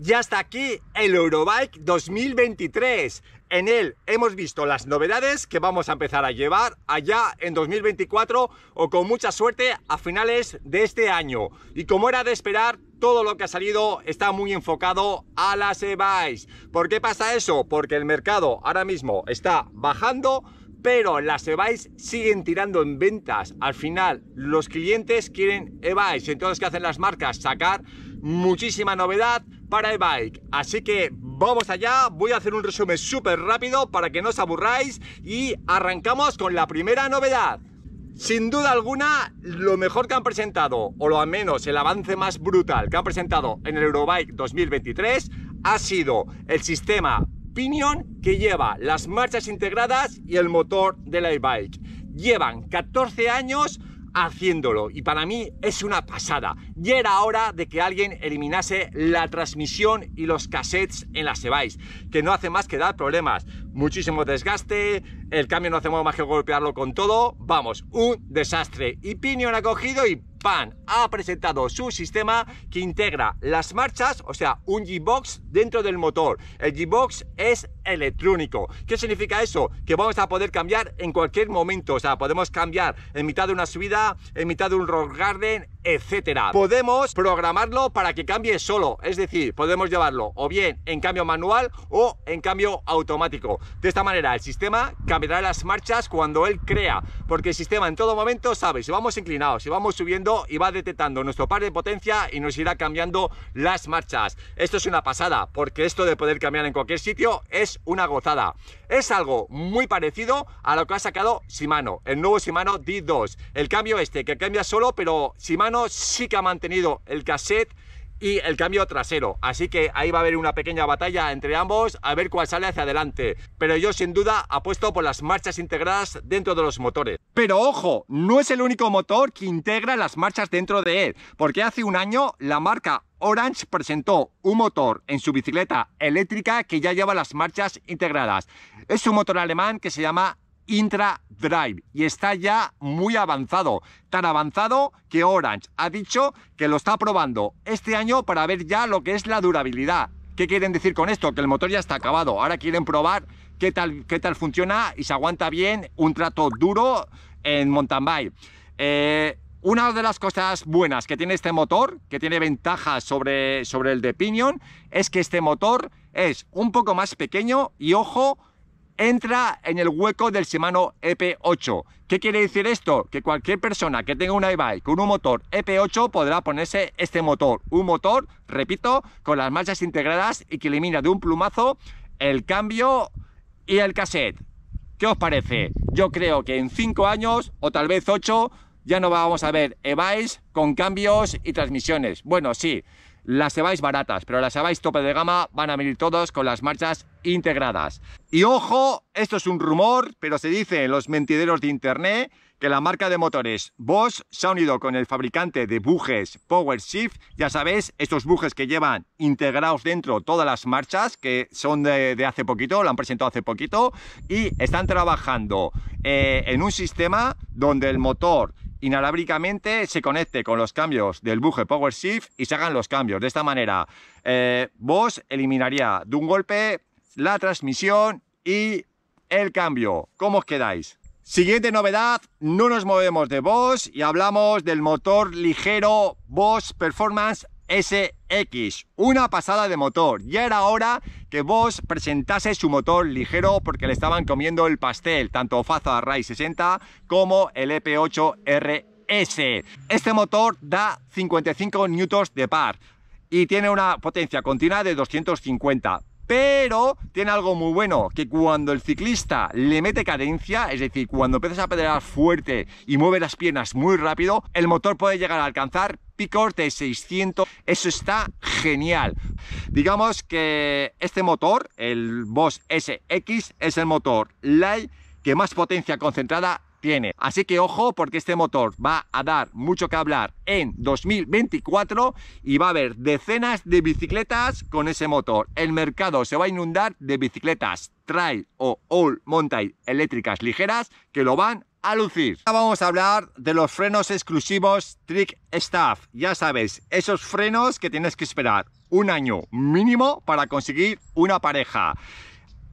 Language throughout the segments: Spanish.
Ya está aquí el Eurobike 2023. En él hemos visto las novedades que vamos a empezar a llevar allá en 2024 o con mucha suerte a finales de este año. Y como era de esperar, todo lo que ha salido está muy enfocado a las e-bikes. ¿Por qué pasa eso? Porque el mercado ahora mismo está bajando, pero las e-bikes siguen tirando en ventas. Al final, los clientes quieren e-bikes. Entonces, ¿qué hacen las marcas? Sacar muchísima novedad para el bike. Así que vamos allá, voy a hacer un resumen súper rápido para que no os aburráis y arrancamos con la primera novedad. Sin duda alguna, lo mejor que han presentado, o lo al menos el avance más brutal que han presentado en el Eurobike 2023, ha sido el sistema Pinion que lleva las marchas integradas y el motor del e-bike. Llevan 14 años haciéndolo y para mí es una pasada. y era hora de que alguien eliminase la transmisión y los cassettes en las Sebais, que no hace más que dar problemas. Muchísimo desgaste, el cambio no hacemos más que golpearlo con todo, vamos, un desastre. Y Pinion ha cogido y PAN ha presentado su sistema que integra las marchas, o sea, un G-Box dentro del motor. El G-Box es electrónico. ¿Qué significa eso? Que vamos a poder cambiar en cualquier momento. O sea, podemos cambiar en mitad de una subida, en mitad de un rock garden, etcétera. Podemos programarlo para que cambie solo, es decir, podemos llevarlo o bien en cambio manual o en cambio automático. De esta manera el sistema cambiará las marchas cuando él crea, porque el sistema en todo momento sabe si vamos inclinados, si vamos subiendo y va detectando nuestro par de potencia y nos irá cambiando las marchas. Esto es una pasada, porque esto de poder cambiar en cualquier sitio es una gozada. Es algo muy parecido a lo que ha sacado Shimano, el nuevo Shimano D2. El cambio este, que cambia solo, pero Shimano sí que ha mantenido el cassette y el cambio trasero. Así que ahí va a haber una pequeña batalla entre ambos a ver cuál sale hacia adelante. Pero yo sin duda apuesto por las marchas integradas dentro de los motores. Pero ojo, no es el único motor que integra las marchas dentro de él, porque hace un año la marca Orange presentó un motor en su bicicleta eléctrica que ya lleva las marchas integradas. Es un motor alemán que se llama Intra Drive y está ya muy avanzado, tan avanzado que Orange ha dicho que lo está probando este año para ver ya lo que es la durabilidad. ¿Qué quieren decir con esto? Que el motor ya está acabado. Ahora quieren probar qué tal, qué tal funciona y se aguanta bien un trato duro en mountain bike. Eh, una de las cosas buenas que tiene este motor, que tiene ventajas sobre, sobre el de Pinion, es que este motor es un poco más pequeño y, ojo, entra en el hueco del Shimano EP8. ¿Qué quiere decir esto? Que cualquier persona que tenga un e-bike con un motor EP8 podrá ponerse este motor. Un motor, repito, con las marchas integradas y que elimina de un plumazo el cambio y el cassette. ¿Qué os parece? Yo creo que en 5 años o tal vez 8 ya no vamos a ver EVAIS con cambios y transmisiones. Bueno, sí, las EVAIS baratas, pero las EVAIS tope de gama van a venir todos con las marchas integradas. Y ojo, esto es un rumor, pero se dice en los mentideros de internet que la marca de motores Bosch se ha unido con el fabricante de bujes PowerShift. Ya sabéis, estos bujes que llevan integrados dentro todas las marchas, que son de, hace poquito, lo han presentado hace poquito, y están trabajando eh, en un sistema donde el motor inalábricamente se conecte con los cambios del buje Power Shift y se hagan los cambios. De esta manera, eh, vos eliminaría de un golpe la transmisión y el cambio. ¿Cómo os quedáis? Siguiente novedad, no nos movemos de Bosch y hablamos del motor ligero Bosch Performance SE. X, una pasada de motor. Ya era hora que vos presentase su motor ligero porque le estaban comiendo el pastel, tanto Faza Rai 60 como el EP8RS. Este motor da 55 newtons de par y tiene una potencia continua de 250. Pero tiene algo muy bueno, que cuando el ciclista le mete cadencia, es decir, cuando empiezas a pedalear fuerte y mueve las piernas muy rápido, el motor puede llegar a alcanzar Picor de 600. Eso está genial. Digamos que este motor, el Boss SX, es el motor Light que más potencia concentrada tiene. Así que ojo porque este motor va a dar mucho que hablar en 2024 y va a haber decenas de bicicletas con ese motor. El mercado se va a inundar de bicicletas trail o all mountain eléctricas ligeras que lo van lucir. Ahora vamos a hablar de los frenos exclusivos Trick Staff. Ya sabes, esos frenos que tienes que esperar un año mínimo para conseguir una pareja.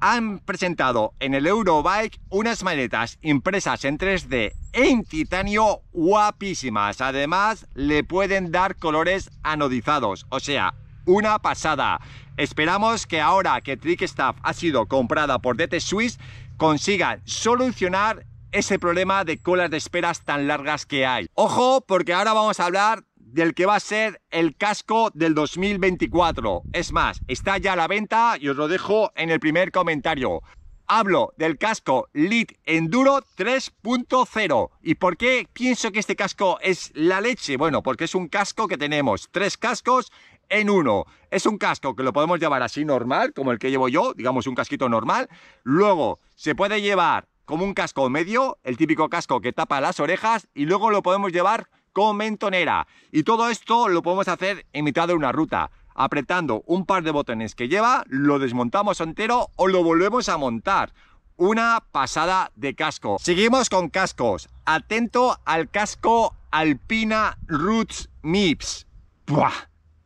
Han presentado en el Eurobike unas maletas impresas en 3D en titanio guapísimas. Además, le pueden dar colores anodizados, o sea, una pasada. Esperamos que ahora que Trick Staff ha sido comprada por DT Swiss, consigan solucionar ese problema de colas de esperas tan largas que hay. Ojo, porque ahora vamos a hablar del que va a ser el casco del 2024. Es más, está ya a la venta y os lo dejo en el primer comentario. Hablo del casco Lit Enduro 3.0. ¿Y por qué pienso que este casco es la leche? Bueno, porque es un casco que tenemos tres cascos en uno. Es un casco que lo podemos llevar así normal, como el que llevo yo, digamos un casquito normal. Luego se puede llevar como un casco medio, el típico casco que tapa las orejas y luego lo podemos llevar con mentonera. Y todo esto lo podemos hacer en mitad de una ruta. Apretando un par de botones que lleva, lo desmontamos entero o lo volvemos a montar. Una pasada de casco. Seguimos con cascos. Atento al casco Alpina Roots Mips. ¡Buah!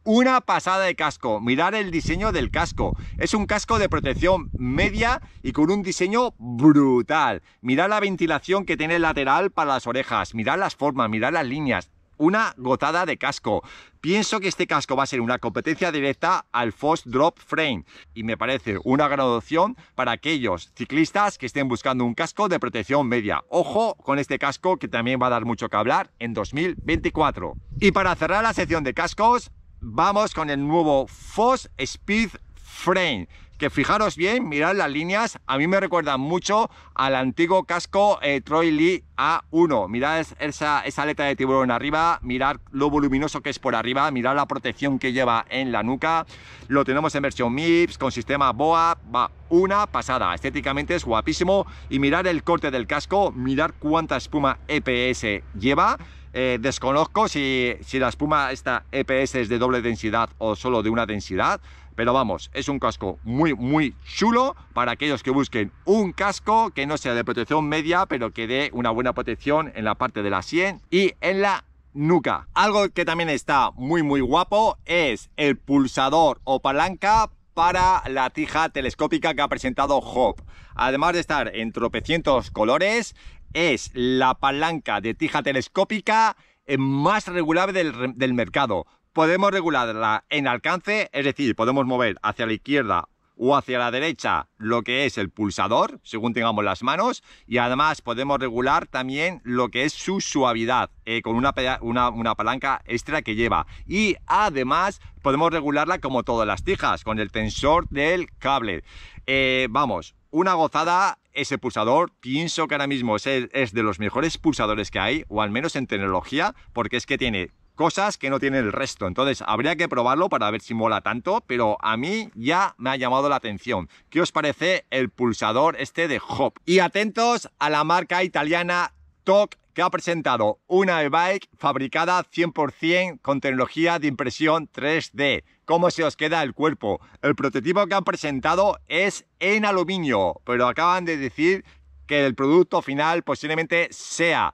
una pasada de casco. Mirar el diseño del casco. Es un casco de protección media y con un diseño brutal. Mirar la ventilación que tiene el lateral para las orejas. Mirar las formas, mirar las líneas. Una gotada de casco. Pienso que este casco va a ser una competencia directa al Fox Drop Frame y me parece una gran opción para aquellos ciclistas que estén buscando un casco de protección media. Ojo con este casco que también va a dar mucho que hablar en 2024. Y para cerrar la sección de cascos, vamos con el nuevo Foss Speed Frame que fijaros bien, mirad las líneas, a mí me recuerda mucho al antiguo casco eh, Troy Lee A1. Mirad esa, esa, aleta de tiburón arriba, mirad lo voluminoso que es por arriba, mirad la protección que lleva en la nuca. Lo tenemos en versión MIPS con sistema BOA, va una pasada, estéticamente es guapísimo. Y mirad el corte del casco, mirad cuánta espuma EPS lleva. Eh, desconozco si, si, la espuma esta EPS es de doble densidad o solo de una densidad, pero vamos, es un casco muy, muy chulo para aquellos que busquen un casco que no sea de protección media, pero que dé una buena protección en la parte de la sien y en la nuca. Algo que también está muy, muy guapo es el pulsador o palanca para la tija telescópica que ha presentado Hop. Además de estar en tropecientos colores, es la palanca de tija telescópica eh, más regulable del, mercado. Podemos regularla en alcance, es decir, podemos mover hacia la izquierda o hacia la derecha lo que es el pulsador, según tengamos las manos, y además podemos regular también lo que es su suavidad eh, con una, una, palanca extra que lleva. Y además podemos regularla como todas las tijas, con el tensor del cable. Eh, vamos, una gozada ese pulsador, pienso que ahora mismo es, de los mejores pulsadores que hay, o al menos en tecnología, porque es que tiene cosas que no tiene el resto. Entonces habría que probarlo para ver si mola tanto, pero a mí ya me ha llamado la atención. ¿Qué os parece el pulsador este de Hop? Y atentos a la marca italiana TOC que ha presentado una e-bike fabricada 100% con tecnología de impresión 3D. ¿Cómo se os queda el cuerpo? El prototipo que han presentado es en aluminio, pero acaban de decir que el producto final posiblemente sea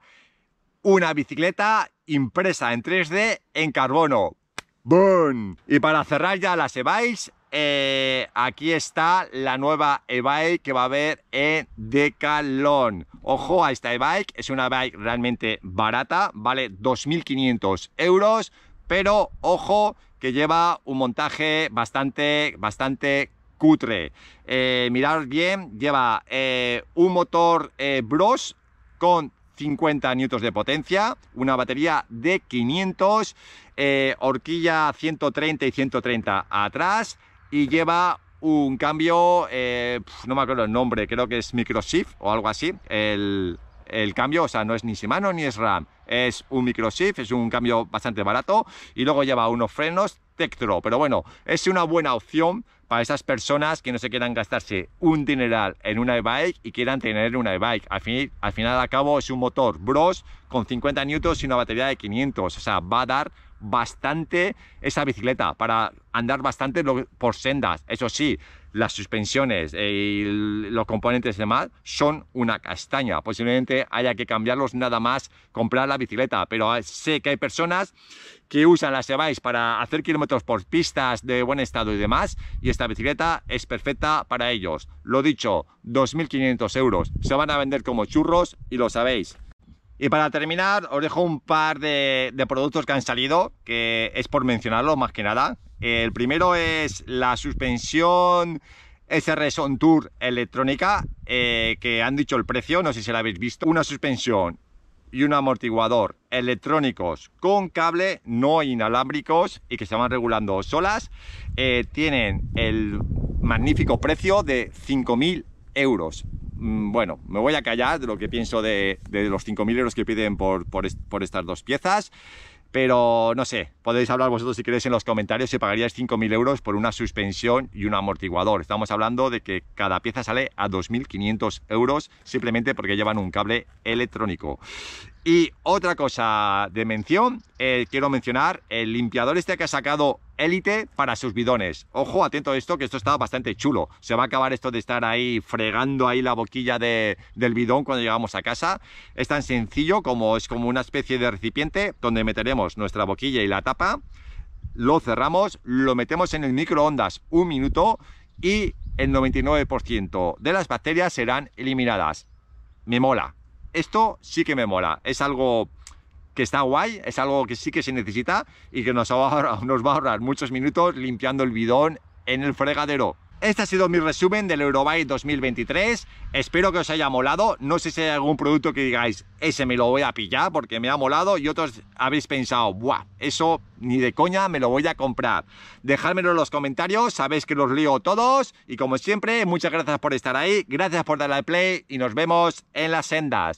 una bicicleta impresa en 3D en carbono. ¡Bum! Y para cerrar ya las e-bikes, eh, aquí está la nueva e-bike que va a haber en Decalón. Ojo a esta e-bike, es una bike realmente barata, vale 2.500 euros, pero ojo que lleva un montaje bastante, bastante cutre. Eh, mirad bien, lleva eh, un motor Bros con 50 newtons de potencia, una batería de 500, horquilla 130 y 130 atrás, y lleva un cambio, eh, no me acuerdo el nombre, creo que es microshift o algo así. El, cambio, o sea, no es ni Shimano ni es RAM, es un microshift, es un cambio bastante barato y luego lleva unos frenos Tektro, pero bueno, es una buena opción para esas personas que no se quieran gastarse un dineral en una e-bike y quieran tener una e-bike. Al, fin, al final, al cabo, es un motor Bros con 50 N y una batería de 500, o sea, va a dar bastante esa bicicleta, para andar bastante por sendas. Eso sí, las suspensiones eh, y los componentes de demás son una castaña. Posiblemente haya que cambiarlos nada más comprar la bicicleta, pero ah, sé que hay personas que usan las e para hacer kilómetros por pistas de buen estado y demás, y esta bicicleta es perfecta para ellos. Lo dicho, 2.500 euros. Se van a vender como churros y lo sabéis. Y para terminar, os dejo un par de, productos que han salido, que es por mencionarlo más que nada. El primero es la suspensión SR Son Tour electrónica, eh, que han dicho el precio, no sé si la habéis visto. Una suspensión y un amortiguador electrónicos con cable, no inalámbricos y que se van regulando solas. Eh, tienen el magnífico precio de 5.000 euros. Mm, bueno, me voy a callar de lo que pienso de, los 5.000 euros que piden por, por, por, estas dos piezas, pero no sé, podéis hablar vosotros si queréis en los comentarios si pagaríais 5.000 euros por una suspensión y un amortiguador. Estamos hablando de que cada pieza sale a 2.500 euros simplemente porque llevan un cable electrónico. Y otra cosa de mención, eh, quiero mencionar el limpiador este que ha sacado Elite para sus bidones. Ojo, atento a esto, que esto está bastante chulo. Se va a acabar esto de estar ahí fregando ahí la boquilla de, del bidón cuando llegamos a casa. Es tan sencillo como es como una especie de recipiente donde meteremos nuestra boquilla y la tapa. Lo cerramos, lo metemos en el microondas un minuto y el 99% de las bacterias serán eliminadas. Me mola esto sí que me mola. Es algo que está guay, es algo que sí que se necesita y que nos va, a ahorrar muchos minutos limpiando el bidón en el fregadero. Este ha sido mi resumen del Eurobike 2023. Espero que os haya molado. No sé si hay algún producto que digáis, ese me lo voy a pillar porque me ha molado. Y otros habéis pensado, ¡buah! Eso ni de coña me lo voy a comprar. Dejadmelo en los comentarios. Sabéis que los leo todos. Y como siempre, muchas gracias por estar ahí. Gracias por darle al play. Y nos vemos en las sendas.